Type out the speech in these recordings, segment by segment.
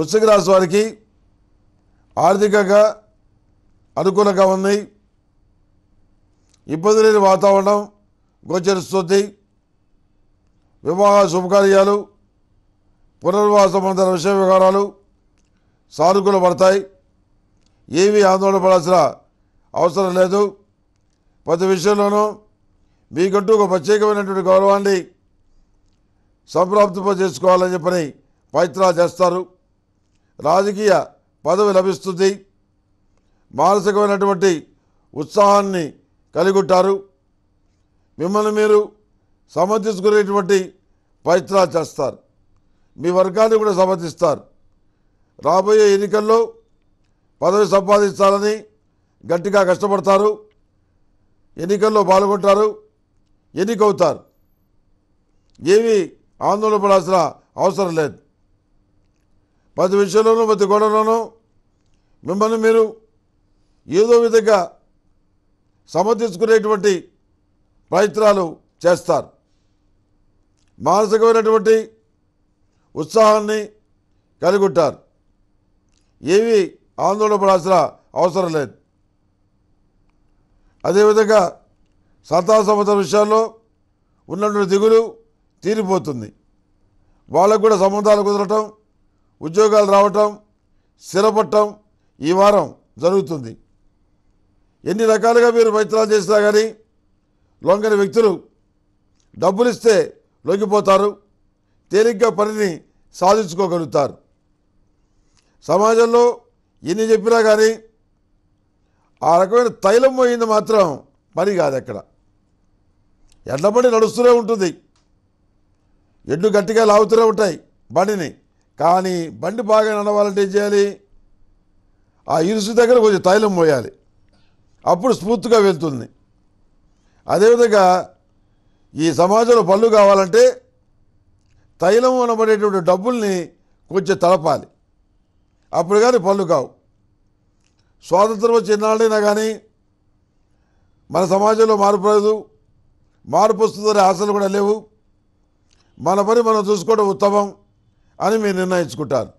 వృశ్చిక రాశి వారికి ఆర్థికంగా అనుకూలంగా ఉన్నాయి ఇబ్బంది లేని వాతావరణం గోచరిస్తుంది వివాహ శుభకార్యాలు పునర్వాస మందిర విషయ వివరాలు సానుకూల పడతాయి ఏమీ ఆందోళన పడాల్సిన అవసరం లేదు ప్రతి విషయంలోనూ మీకంటూ ఒక ప్రత్యేకమైనటువంటి గౌరవాన్ని సంప్రాప్తింప చేసుకోవాలని చెప్పని ప్రయత్నాలు చేస్తారు రాజకీయ పదవి లభిస్తుంది మానసికమైనటువంటి ఉత్సాహాన్ని కలిగుంటారు మిమ్మల్ని మీరు సమర్థించుకునేటువంటి ప్రయత్నాలు చేస్తారు మీ వర్గాన్ని కూడా సమర్థిస్తారు రాబోయే ఎన్నికల్లో పదవి సంపాదించాలని గట్టిగా కష్టపడతారు ఎన్నికల్లో పాల్గొంటారు ఎన్నికవుతారు ఏమీ ఆందోళన పడాల్సిన అవసరం లేదు ప్రతి విషయంలోనూ ప్రతి గొడవలోనూ మిమ్మల్ని మీరు ఏదో విధంగా సమర్థించుకునేటువంటి ప్రయత్నాలు చేస్తారు మానసికమైనటువంటి ఉత్సాహాన్ని కలిగి ఉంటారు ఏవి ఆందోళన పడాల్సిన అవసరం లేదు అదేవిధంగా సంతా సంవత్సర విషయాల్లో ఉన్నటువంటి దిగులు తీరిపోతుంది వాళ్ళకు కూడా సంబంధాలు కుదరటం ఉద్యోగాలు రావటం స్థిరపడటం ఈ వారం జరుగుతుంది ఎన్ని రకాలుగా మీరు ప్రయత్నాలు చేసినా కానీ లొంగని వ్యక్తులు డబ్బులిస్తే లొంగిపోతారు తేలిగ్గా పనిని సాధించుకోగలుగుతారు సమాజంలో ఎన్ని చెప్పినా కానీ ఆ రకమైన తైలం పోయింది మాత్రం పని కాదు అక్కడ ఎడ్ల నడుస్తూనే ఉంటుంది ఎడ్లు గట్టిగా లాగుతూనే ఉంటాయి బండిని కానీ బండి బాగా నడవాలంటే ఏం చేయాలి ఆ ఇరుసు దగ్గర కొంచెం తైలం పోయాలి అప్పుడు స్ఫూర్తిగా వెళ్తుంది అదేవిధంగా ఈ సమాజంలో పళ్ళు కావాలంటే తైలం అనబడేటువంటి డబ్బుల్ని కొంచెం తలపాలి అప్పుడు కానీ పళ్ళు కావు స్వాతంత్రం వచ్చి ఎన్నాళ్ళైనా కానీ మన సమాజంలో మార్పు లేదు మార్పు వస్తుందనే ఆశలు కూడా లేవు మన పని మనం చూసుకోవడం ఉత్తమం అని మీరు నిర్ణయించుకుంటారు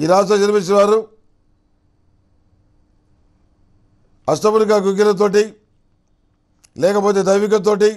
ఈ రాశిలో జన్మించిన వారు అష్టమునిగా గుగ్గిలతోటి లేకపోతే దైవికతోటి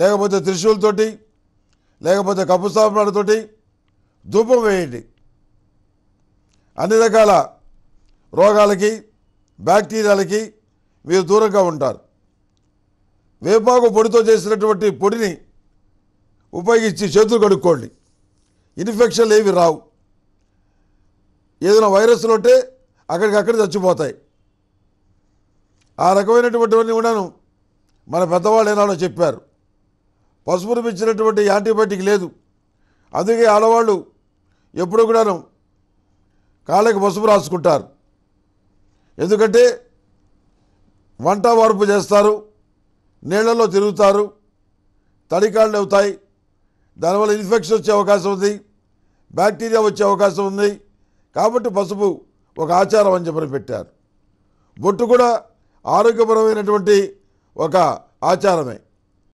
లేకపోతే త్రిశూలతోటి లేకపోతే కప్పు స్థాపనతోటి ధూపం వేయండి అన్ని రకాల రోగాలకి బ్యాక్టీరియాలకి మీరు దూరంగా ఉంటారు వేపాకు పొడితో చేసినటువంటి పొడిని ఉపయోగించి చేతులు కడుక్కోండి ఇన్ఫెక్షన్లు ఏవి రావు ఏదైనా వైరస్లు ఉంటే అక్కడికక్కడ చచ్చిపోతాయి ఆ రకమైనటువంటివన్నీ కూడాను మన పెద్దవాళ్ళు ఏనాడో చెప్పారు పసుపును ఇచ్చినటువంటి యాంటీబయాటిక్ లేదు అందుకే ఆడవాళ్ళు ఎప్పుడు కూడాను కాళ్ళకి పసుపు రాసుకుంటారు ఎందుకంటే వంట వార్పు చేస్తారు నీళ్లలో తిరుగుతారు తడికాళ్ళు అవుతాయి దానివల్ల ఇన్ఫెక్షన్ వచ్చే అవకాశం ఉంది బ్యాక్టీరియా వచ్చే అవకాశం ఉంది కాబట్టి పసుపు ఒక ఆచారం అని చెప్పని పెట్టారు బొట్టు కూడా ఆరోగ్యపరమైనటువంటి ఒక ఆచారమే